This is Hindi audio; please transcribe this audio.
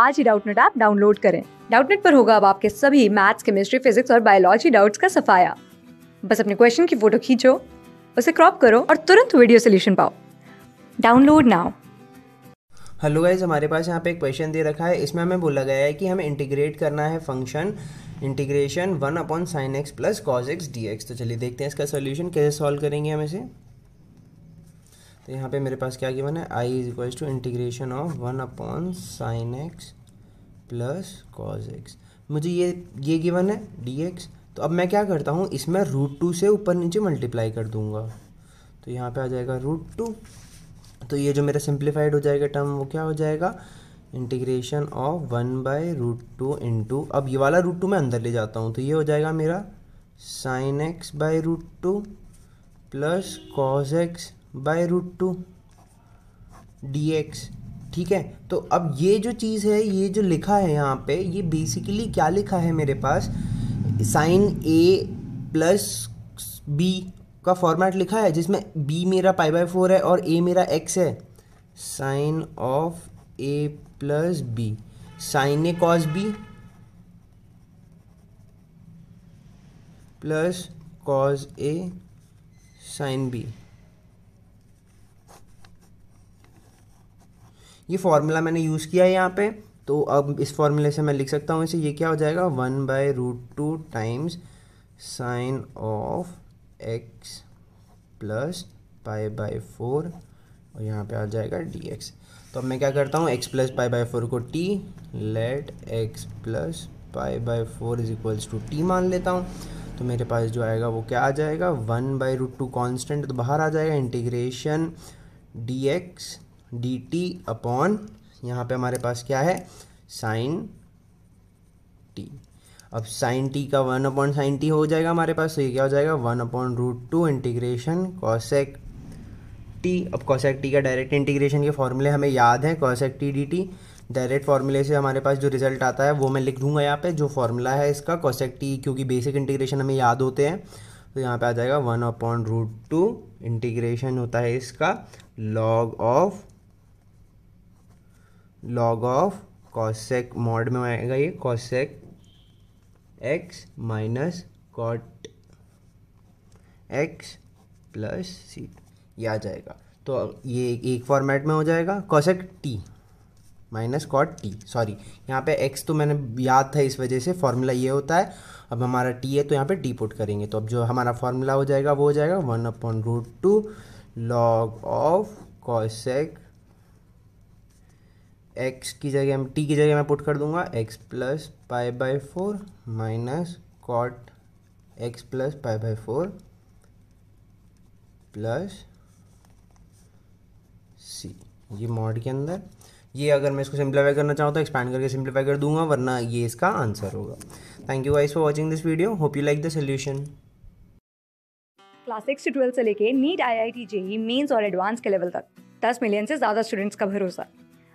आज ही डाउटनेट ऐप डाउनलोड करें डाउटनेट पर होगा अब आपके सभी मैथ्स केमिस्ट्री फिजिक्स और बायोलॉजी डाउट्स का सफाया बस अपने क्वेश्चन की फोटो खींचो उसे क्रॉप करो और तुरंत वीडियो सोल्यूशन पाओ डाउनलोड नाउ हेलो गाइज हमारे पास यहाँ पे एक क्वेश्चन दे रखा है इसमें हमें बोला गया है कि हमें इंटीग्रेट करना है function integration one upon sine x plus cos x d x तो चलिए देखते हैं इसका सोल्यूशन कैसे सॉल्व करेंगे हम इसे तो यहाँ पे मेरे पास क्या गिवन है I is equals to integration of one upon sine x plus cos x मुझे ये ये गिवन है डी एक्स तो अब मैं क्या करता हूँ इसमें रूट टू से ऊपर नीचे मल्टीप्लाई कर दूंगा तो यहाँ पे आ जाएगा रूट टू तो ये जो मेरा सिंप्लीफाइड हो जाएगा टर्म वो क्या हो जाएगा integration of one by root two into अब ये वाला रूट टू मैं अंदर ले जाता हूँ तो ये हो जाएगा मेरा sine x by root two plus cos x by root two d x ठीक है तो अब ये जो चीज़ है ये जो लिखा है यहाँ पे ये बेसिकली क्या लिखा है मेरे पास साइन ए प्लस बी का फॉर्मेट लिखा है जिसमें बी मेरा पाई बाय फोर है और ए मेरा एक्स है sine of a plus b sine a cos b plus cos a sine b ये फार्मूला मैंने यूज़ किया है यहाँ पे तो अब इस फार्मूले से मैं लिख सकता हूँ इसे ये क्या हो जाएगा one by root two times sine of x plus pi by four और यहाँ पे आ जाएगा डी एक्स तो अब मैं क्या करता हूँ x plus pi by four को t let x plus pi by four is equals to t मान लेता हूँ तो मेरे पास जो आएगा वो क्या आ जाएगा one by root two constant तो बाहर आ जाएगा integration d x d t upon यहाँ पे हमारे पास क्या है साइन टी अब साइन टी का वन अपॉन साइन टी हो जाएगा हमारे पास तो ये क्या हो जाएगा one upon root two integration cosec t अब कॉसेक टी का डायरेक्ट इंटीग्रेशन के फॉर्मूले हमें याद हैं cosec t d t direct फार्मूले से हमारे पास जो रिजल्ट आता है वो मैं लिख दूंगा यहाँ पे जो फॉर्मूला है इसका कॉसेक टी क्योंकि बेसिक इंटीग्रेशन हमें याद होते हैं तो यहाँ पे आ जाएगा one upon root two integration होता है इसका log of log of cosec mod में आएगा ये cosec x minus cot x plus c ये आ जाएगा तो ये एक फॉर्मेट में हो जाएगा cosec t minus cot t sorry यहाँ पे एक्स तो मैंने याद था इस वजह से फॉर्मूला ये होता है अब हमारा टी है तो यहाँ पे टी पुट करेंगे तो अब जो हमारा फॉर्मूला हो जाएगा वो हो जाएगा one upon root two log of cosec x की जगह हम टी की जगह मैं पुट कर दूंगा x plus pi by four minus cot x plus pi by four plus c ये मॉड के अंदर ये अगर मैं इसको सिंप्लीफाई करना चाहूँ तो एक्सपैंड करके सिंप्लीफाई कर दूंगा वरना ये इसका आंसर होगा thank you guys for watching this video hope you like the solution class six से ट्वेल्थ से लेके NEET I I T JEE mains और एडवांस के लेवल तक दस मिलियन से ज़्यादा स्टूडेंट्स का भरोसा